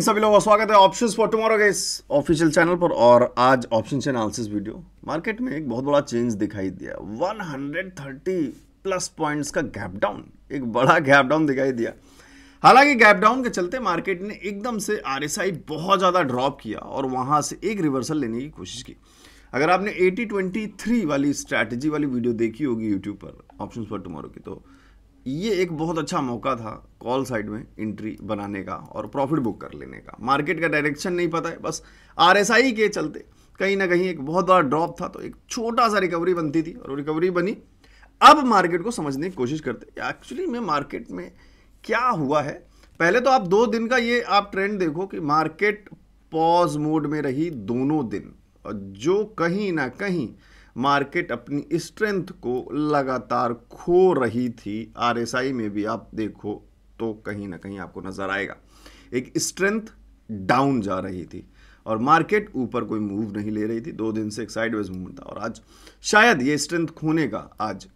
सभी लोगों का स्वागत है ऑप्शंस फॉर टुमारो के इस ऑफिशियल चैनल पर और आज ऑप्शन एनालिसिस वीडियो मार्केट में एक बहुत बड़ा चेंज दिखाई दिया 130 प्लस पॉइंट्स का गैप डाउन एक बड़ा गैप डाउन दिखाई दिया हालांकि गैप डाउन के चलते मार्केट ने एकदम से आरएसआई बहुत ज़्यादा ड्रॉप किया और वहां से एक रिवर्सल लेने की कोशिश की अगर आपने एटी वाली स्ट्रैटेजी वाली वीडियो देखी होगी यूट्यूब पर ऑप्शन फॉर टुमारो की तो ये एक बहुत अच्छा मौका था कॉल साइड में एंट्री बनाने का और प्रॉफिट बुक कर लेने का मार्केट का डायरेक्शन नहीं पता है बस आर के चलते कहीं ना कहीं एक बहुत बड़ा ड्रॉप था तो एक छोटा सा रिकवरी बनती थी और रिकवरी बनी अब मार्केट को समझने की कोशिश करते एक्चुअली में मार्केट में क्या हुआ है पहले तो आप दो दिन का ये आप ट्रेंड देखो कि मार्केट पॉज मोड में रही दोनों दिन और जो कहीं ना कहीं मार्केट अपनी स्ट्रेंथ को लगातार खो रही थी आरएसआई में भी आप देखो तो कहीं ना कहीं आपको नज़र आएगा एक स्ट्रेंथ डाउन जा रही थी और मार्केट ऊपर कोई मूव नहीं ले रही थी दो दिन से एक साइडवेज मूवमेंट था और आज शायद ये स्ट्रेंथ खोने का आज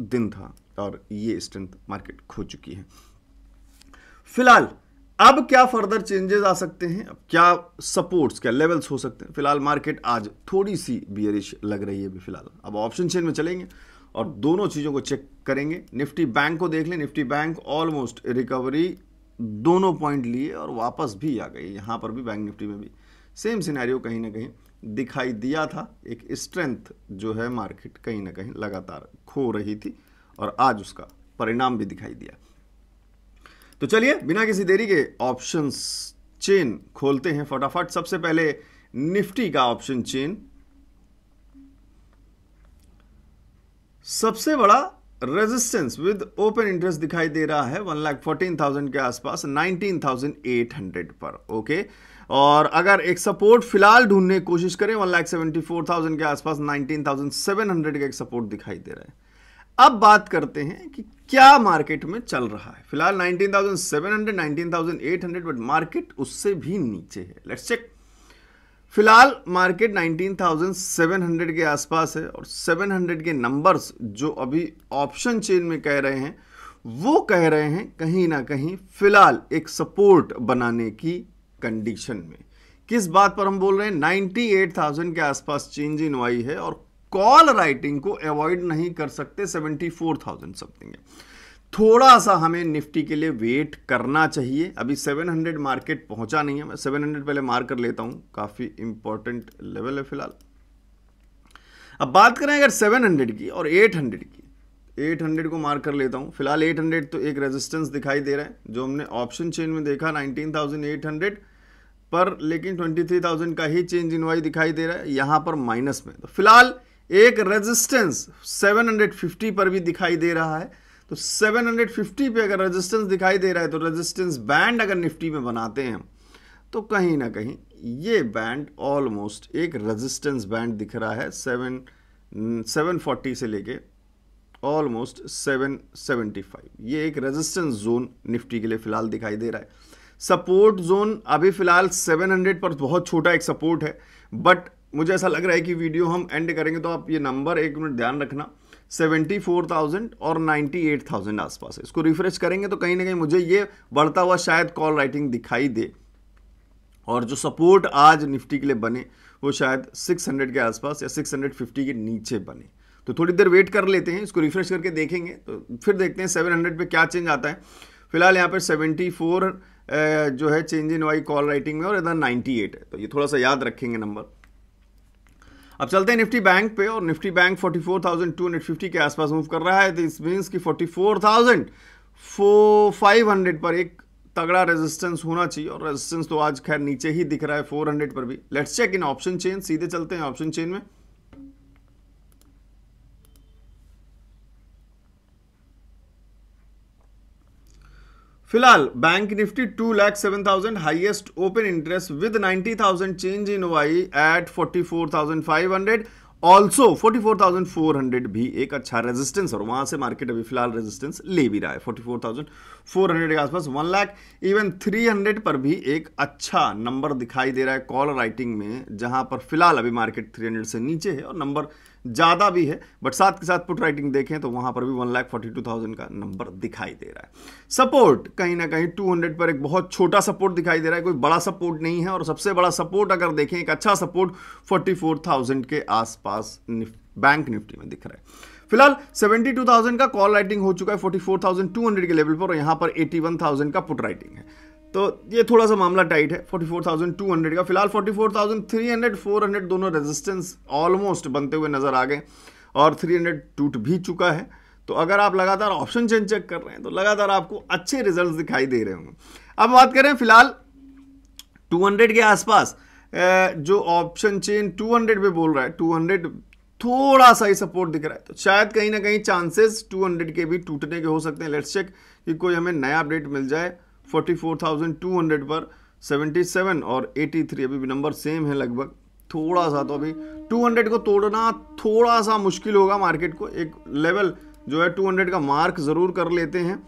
दिन था और ये स्ट्रेंथ मार्केट खो चुकी है फिलहाल अब क्या फर्दर चेंजेस आ सकते हैं अब क्या सपोर्ट्स क्या लेवल्स हो सकते हैं फिलहाल मार्केट आज थोड़ी सी बियरिश लग रही है अभी फिलहाल अब ऑप्शन चेन में चलेंगे और दोनों चीज़ों को चेक करेंगे निफ्टी बैंक को देख लें निफ्टी बैंक ऑलमोस्ट रिकवरी दोनों पॉइंट लिए और वापस भी आ गई यहाँ पर भी बैंक निफ्टी में भी सेम सिनेरियो कहीं ना कहीं दिखाई दिया था एक स्ट्रेंथ जो है मार्केट कहीं ना कहीं लगातार खो रही थी और आज उसका परिणाम भी दिखाई दिया तो चलिए बिना किसी देरी के ऑप्शन चेन खोलते हैं फटाफट सबसे पहले निफ्टी का ऑप्शन चेन सबसे बड़ा रेजिस्टेंस विद ओपन इंटरेस्ट दिखाई दे रहा है वन लाख फोर्टीन थाउजेंड के आसपास नाइनटीन थाउजेंड एट हंड्रेड पर ओके और अगर एक सपोर्ट फिलहाल ढूंढने की कोशिश करें one lakh seventy four thousand के आसपास नाइनटीन थाउजेंड सेवन हंड्रेड का एक सपोर्ट दिखाई दे रहा है अब बात करते हैं कि क्या मार्केट में चल रहा है फिलहाल 19,700, 19,800 बट मार्केट उससे भी नीचे है लेट्स चेक फिलहाल मार्केट 19,700 के आसपास है और 700 के नंबर्स जो अभी ऑप्शन चेन में कह रहे हैं वो कह रहे हैं कहीं ना कहीं फिलहाल एक सपोर्ट बनाने की कंडीशन में किस बात पर हम बोल रहे हैं 98,000 के आसपास चेंज इन वाई है और कॉल राइटिंग को अवॉइड नहीं कर सकते सेवेंटी फोर थाउजेंड समथिंग है थोड़ा सा हमें निफ्टी के लिए वेट करना चाहिए अभी 700 मार्केट पहुंचा नहीं है मैं 700 पहले मार कर लेता हूं काफ़ी इंपॉर्टेंट लेवल है फिलहाल अब बात करें अगर 700 की और 800 की 800 को मार कर लेता हूं फिलहाल 800 तो एक रेजिस्टेंस दिखाई दे रहा है जो हमने ऑप्शन चेन में देखा 19,800 पर लेकिन 23,000 का ही चेंज इनवाई दिखाई दे रहा है यहां पर माइनस में तो फिलहाल एक रेजिस्टेंस 750 पर भी दिखाई दे रहा है तो 750 पे अगर रेजिस्टेंस दिखाई दे रहा है तो रेजिस्टेंस बैंड अगर निफ्टी में बनाते हैं तो कहीं ना कहीं ये बैंड ऑलमोस्ट एक रेजिस्टेंस बैंड दिख रहा है सेवन सेवन फोर्टी से लेके ऑलमोस्ट सेवन सेवेंटी फाइव ये एक रेजिस्टेंस जोन निफ्टी के लिए फ़िलहाल दिखाई दे रहा है सपोर्ट जोन अभी फ़िलहाल सेवन हंड्रेड पर बहुत छोटा एक सपोर्ट है बट मुझे ऐसा लग रहा है कि वीडियो हम एंड करेंगे तो आप ये नंबर एक मिनट ध्यान रखना सेवेंटी फोर थाउजेंड और नाइन्टी एट थाउजेंड आसपास है इसको रिफ्रेश करेंगे तो कहीं ना कहीं मुझे ये बढ़ता हुआ शायद कॉल राइटिंग दिखाई दे और जो सपोर्ट आज निफ्टी के लिए बने वो शायद 600 के आसपास या 650 के नीचे बने तो थोड़ी देर वेट कर लेते हैं इसको रिफ्रेश करके देखेंगे तो फिर देखते हैं 700 हंड्रेड क्या चेंज आता है फिलहाल यहाँ पर 74 जो है change in Y call writing में और इधर 98 है तो ये थोड़ा सा याद रखेंगे नंबर अब चलते हैं निफ्टी बैंक पे और निफ्टी बैंक 44,250 के आसपास मूव कर रहा है तो इस मीन्स कि 44,500 पर एक तगड़ा रेजिस्टेंस होना चाहिए और रेजिस्टेंस तो आज खैर नीचे ही दिख रहा है 400 पर भी let's check in option chain सीधे चलते हैं ऑप्शन चेन में फिलहाल bank Nifty two lakh seven thousand highest open interest with ninety thousand change in Y eight forty four thousand five hundred also forty four four thousand hundred भी एक अच्छा resistance और वहां से मार्केट अभी फिलहाल रेजिस्टेंस ले भी रहा है forty four four thousand hundred के आसपास one lakh even three hundred पर भी एक अच्छा नंबर दिखाई दे रहा है कॉल राइटिंग में जहां पर फिलहाल अभी मार्केट थ्री हंड्रेड से नीचे है और नंबर ज़्यादा भी है बट साथ के साथ पुट राइटिंग देखें तो वहाँ पर भी one lakh forty two thousand का नंबर दिखाई दे रहा है सपोर्ट कहीं ना कहीं टू हंड्रेड पर एक बहुत छोटा सपोर्ट दिखाई दे रहा है कोई बड़ा सपोर्ट नहीं है और सबसे बड़ा सपोर्ट अगर देखें एक अच्छा सपोर्ट फोर्टी फोर थाउजेंड के आसपास निफ, बैंक निफ्टी में दिख रहा है फिलहाल 72,000 का कॉल राइटिंग हो चुका है 44,200 के लेवल पर और यहां पर 81,000 का पुट राइटिंग है तो ये थोड़ा सा मामला टाइट है 44,200 का फिलहाल 44,300 400 दोनों रेजिस्टेंस ऑलमोस्ट बनते हुए नज़र आ गए और 300 टूट भी चुका है तो अगर आप लगातार ऑप्शन चेंज चेक कर रहे हैं तो लगातार आपको अच्छे रिजल्ट दिखाई दे रहे होंगे अब बात करें फिलहाल 200 के आसपास जो ऑप्शन चेन 200 पे बोल रहा है 200 थोड़ा सा ही सपोर्ट दिख रहा है तो शायद कहीं ना कहीं चांसेस 200 के भी टूटने के हो सकते हैं लेट्स चेक कि कोई हमें नया अपडेट मिल जाए 44,200 पर 77 और 83 अभी भी नंबर सेम है लगभग थोड़ा सा तो अभी 200 को तोड़ना थोड़ा सा मुश्किल होगा मार्केट को एक लेवल जो है 200 का मार्क ज़रूर कर लेते हैं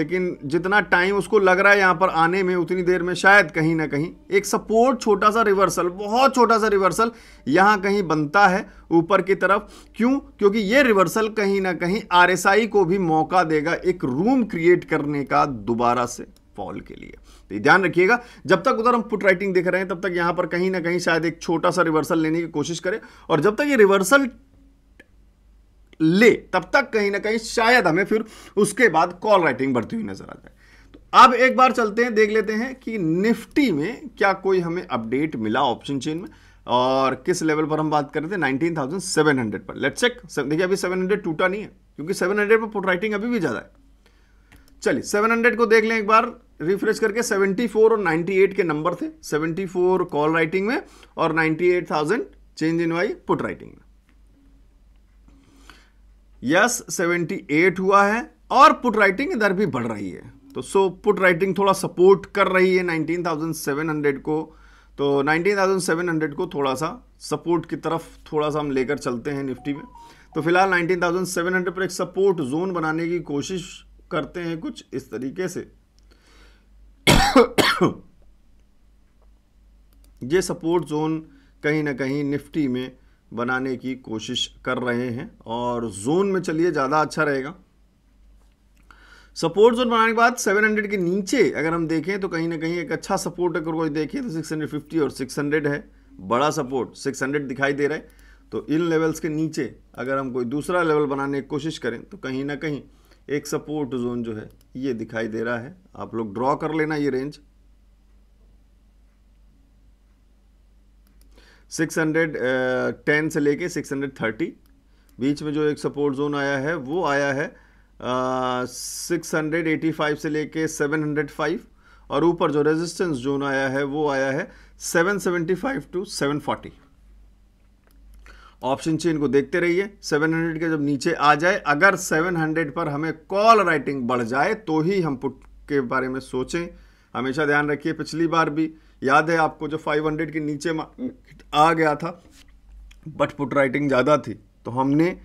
लेकिन जितना टाइम उसको लग रहा है यहाँ पर आने में उतनी देर में शायद कहीं ना कहीं एक सपोर्ट छोटा सा रिवर्सल बहुत छोटा सा रिवर्सल यहाँ कहीं बनता है ऊपर की तरफ क्यों क्योंकि ये रिवर्सल कहीं ना कहीं आरएसआई को भी मौका देगा एक रूम क्रिएट करने का दोबारा से फॉल के लिए तो ध्यान रखिएगा जब तक उधर हम पुट राइटिंग देख रहे हैं तब तक यहां पर कहीं ना कहीं शायद एक छोटा सा रिवर्सल लेने की कोशिश करें और जब तक ये रिवर्सल ले तब तक कहीं ना कहीं शायद हमें फिर उसके बाद कॉल राइटिंग बढ़ती हुई नजर आ जाए तो अब एक बार चलते हैं देख लेते हैं कि निफ्टी में क्या कोई हमें अपडेट मिला ऑप्शन चेन में और किस लेवल पर हम बात कर रहे थे 19,700 पर लेट्स चेक देखिए अभी 700 टूटा नहीं है क्योंकि 700 पर पुट राइटिंग अभी भी ज़्यादा है चलिए 700 को देख लें एक बार रिफ्रेश करके 74 और 98 के नंबर थे 74 कॉल राइटिंग में और 98,000 change in Y put writing में यस सेवेंटी 78 हुआ है और पुट राइटिंग इधर भी बढ़ रही है तो सो पुट राइटिंग थोड़ा सपोर्ट कर रही है 19,700 को तो 19,700 को थोड़ा सा सपोर्ट की तरफ थोड़ा सा हम लेकर चलते हैं निफ्टी में तो फिलहाल 19,700 पर एक सपोर्ट जोन बनाने की कोशिश करते हैं कुछ इस तरीके से ये सपोर्ट जोन कहीं ना कहीं निफ्टी में बनाने की कोशिश कर रहे हैं और जोन में चलिए ज़्यादा अच्छा रहेगा सपोर्ट जोन बनाने के बाद 700 के नीचे अगर हम देखें तो कहीं ना कहीं एक अच्छा सपोर्ट अगर कोई देखें तो 650 और 600 है बड़ा सपोर्ट 600 दिखाई दे रहा है तो इन लेवल्स के नीचे अगर हम कोई दूसरा लेवल बनाने की कोशिश करें तो कहीं ना कहीं एक सपोर्ट जोन जो है ये दिखाई दे रहा है आप लोग ड्रॉ कर लेना ये रेंज 610 से लेके 630 बीच में जो एक सपोर्ट जोन आया है वो आया है आ, 685 से लेके 705 और ऊपर जो रेजिस्टेंस जोन आया है वो आया है 775 टू 740 ऑप्शन चेन को देखते रहिए 700 के जब नीचे आ जाए अगर 700 पर हमें कॉल राइटिंग बढ़ जाए तो ही हम पुट के बारे में सोचें हमेशा ध्यान रखिए पिछली बार भी याद है आपको जो 500 के नीचे आ गया था बट पुट राइटिंग ज़्यादा थी तो हमने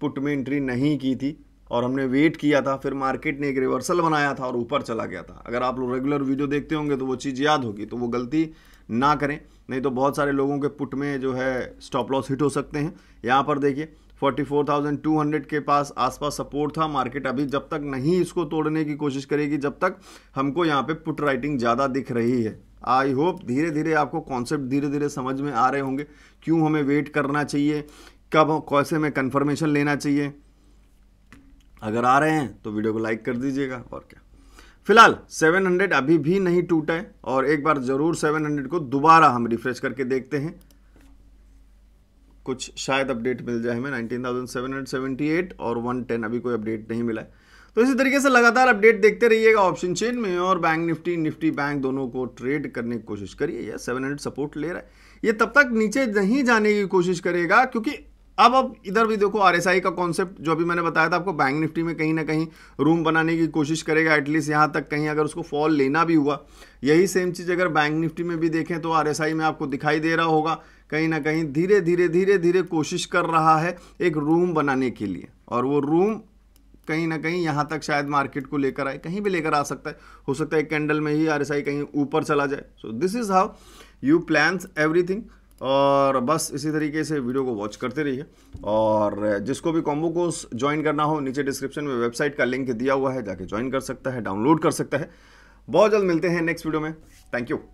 पुट में एंट्री नहीं की थी और हमने वेट किया था फिर मार्केट ने एक रिवर्सल बनाया था और ऊपर चला गया था अगर आप लोग रेगुलर वीडियो देखते होंगे तो वो चीज़ याद होगी तो वो गलती ना करें नहीं तो बहुत सारे लोगों के पुट में जो है स्टॉप लॉस हिट हो सकते हैं यहाँ पर देखिए 44,200 के पास आसपास सपोर्ट था मार्केट अभी जब तक नहीं इसको तोड़ने की कोशिश करेगी जब तक हमको यहाँ पे पुट राइटिंग ज़्यादा दिख रही है आई होप धीरे धीरे आपको कॉन्सेप्ट धीरे धीरे समझ में आ रहे होंगे क्यों हमें वेट करना चाहिए कब कैसे में कन्फर्मेशन लेना चाहिए अगर आ रहे हैं तो वीडियो को लाइक कर दीजिएगा और क्या फिलहाल 700 अभी भी नहीं टूटा है और एक बार जरूर 700 को दोबारा हम रिफ्रेश करके देखते हैं कुछ शायद अपडेट मिल जाए हमें 19,778 और 110 अभी कोई अपडेट नहीं मिला है तो इसी तरीके से लगातार अपडेट देखते रहिएगा ऑप्शन चेन में और बैंक निफ्टी निफ्टी बैंक दोनों को ट्रेड करने की कोशिश करिए या 700 सपोर्ट ले रहा है ये तब तक नीचे नहीं जाने की कोशिश करेगा क्योंकि अब अब इधर भी देखो आर का कॉन्सेप्ट जो अभी मैंने बताया था आपको बैंक निफ्टी में कहीं ना कहीं रूम बनाने की कोशिश करेगा एटलीस्ट यहाँ तक कहीं अगर उसको फॉल लेना भी हुआ यही सेम चीज़ अगर बैंक निफ्टी में भी देखें तो आर में आपको दिखाई दे रहा होगा कहीं ना कहीं धीरे धीरे धीरे धीरे कोशिश कर रहा है एक रूम बनाने के लिए और वो रूम कहीं ना कहीं यहाँ तक शायद मार्केट को लेकर आए कहीं भी लेकर आ सकता है हो सकता है कैंडल में ही आर कहीं ऊपर चला जाए so this is how you plans everything और बस इसी तरीके से वीडियो को वॉच करते रहिए और जिसको भी कॉम्बो कोर्स ज्वाइन करना हो नीचे डिस्क्रिप्शन में वेबसाइट का लिंक दिया हुआ है जाके ज्वाइन कर सकता है डाउनलोड कर सकता है बहुत जल्द मिलते हैं नेक्स्ट वीडियो में थैंक यू